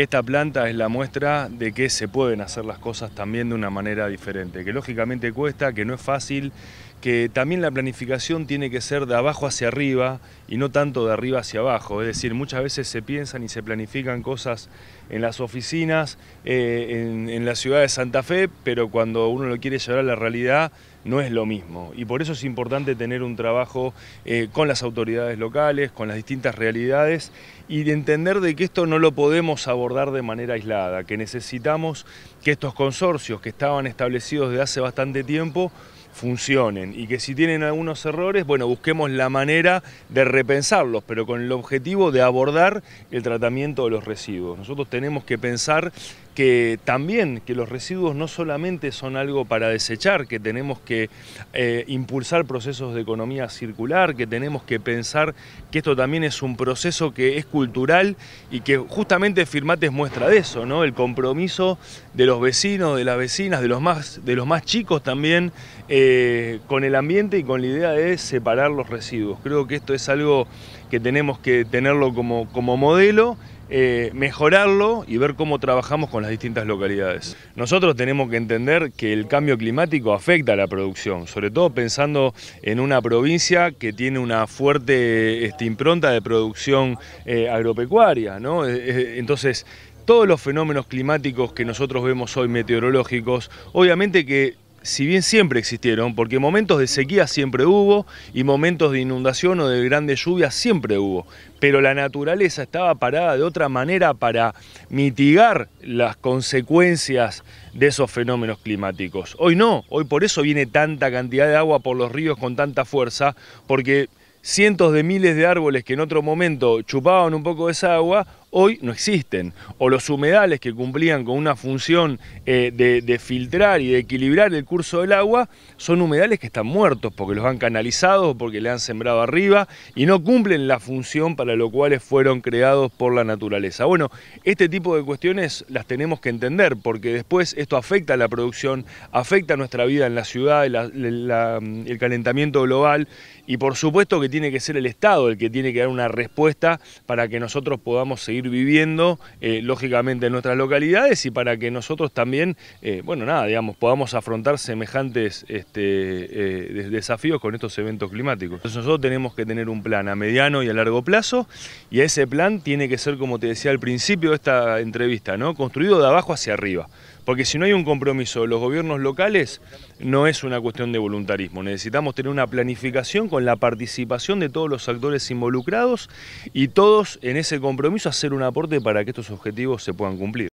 Esta planta es la muestra de que se pueden hacer las cosas también de una manera diferente, que lógicamente cuesta, que no es fácil, que también la planificación tiene que ser de abajo hacia arriba y no tanto de arriba hacia abajo. Es decir, muchas veces se piensan y se planifican cosas en las oficinas, eh, en la ciudad de Santa Fe, pero cuando uno lo quiere llevar a la realidad, no es lo mismo. Y por eso es importante tener un trabajo eh, con las autoridades locales, con las distintas realidades y de entender de que esto no lo podemos abordar de manera aislada, que necesitamos que estos consorcios que estaban establecidos desde hace bastante tiempo funcionen y que si tienen algunos errores, bueno, busquemos la manera de repensarlos, pero con el objetivo de abordar el tratamiento de los residuos. Nosotros tenemos que pensar que también que los residuos no solamente son algo para desechar, que tenemos que eh, impulsar procesos de economía circular, que tenemos que pensar que esto también es un proceso que es cultural y que justamente Firmate muestra de eso, ¿no? El compromiso de los vecinos, de las vecinas, de los más, de los más chicos también, eh, con el ambiente y con la idea de separar los residuos. Creo que esto es algo que tenemos que tenerlo como, como modelo eh, mejorarlo y ver cómo trabajamos con las distintas localidades. Nosotros tenemos que entender que el cambio climático afecta a la producción, sobre todo pensando en una provincia que tiene una fuerte este, impronta de producción eh, agropecuaria. Eh, entonces, todos los fenómenos climáticos que nosotros vemos hoy meteorológicos, obviamente que si bien siempre existieron, porque momentos de sequía siempre hubo y momentos de inundación o de grandes lluvias siempre hubo, pero la naturaleza estaba parada de otra manera para mitigar las consecuencias de esos fenómenos climáticos. Hoy no, hoy por eso viene tanta cantidad de agua por los ríos con tanta fuerza, porque cientos de miles de árboles que en otro momento chupaban un poco de esa agua, hoy no existen. O los humedales que cumplían con una función eh, de, filtrar y de equilibrar el curso del agua, son humedales que están muertos porque los han canalizado, porque le han sembrado arriba y no cumplen la función para lo cual fueron creados por la naturaleza. Bueno, este tipo de cuestiones las tenemos que entender porque después esto afecta a la producción, afecta a nuestra vida en la ciudad, el calentamiento global y por supuesto que tiene que ser el Estado el que tiene que dar una respuesta para que nosotros podamos seguir viviendo, eh, lógicamente, en nuestras localidades y para que nosotros también, eh, bueno, nada, digamos, podamos afrontar semejantes este, eh, desafíos con estos eventos climáticos. Entonces nosotros tenemos que tener un plan a mediano y a largo plazo y ese plan tiene que ser, como te decía al principio de esta entrevista, ¿no? construido de abajo hacia arriba. Porque si no hay un compromiso de los gobiernos locales, no es una cuestión de voluntarismo. Necesitamos tener una planificación con la participación de todos los actores involucrados y todos en ese compromiso hacer un aporte para que estos objetivos se puedan cumplir.